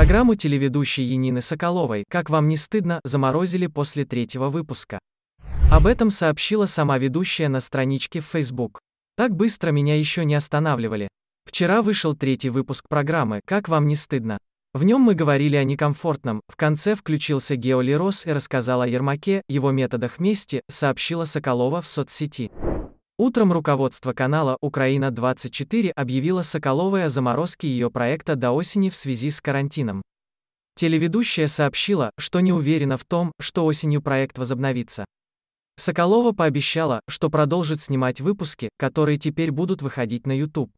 Программу телеведущей Янины Соколовой «Как вам не стыдно» заморозили после третьего выпуска. Об этом сообщила сама ведущая на страничке в Facebook. Так быстро меня еще не останавливали. Вчера вышел третий выпуск программы «Как вам не стыдно». В нем мы говорили о некомфортном, в конце включился Гео Лерос и рассказал о Ермаке, его методах мести, сообщила Соколова в соцсети. Утром руководство канала «Украина-24» объявило Соколовой о заморозке ее проекта до осени в связи с карантином. Телеведущая сообщила, что не уверена в том, что осенью проект возобновится. Соколова пообещала, что продолжит снимать выпуски, которые теперь будут выходить на YouTube.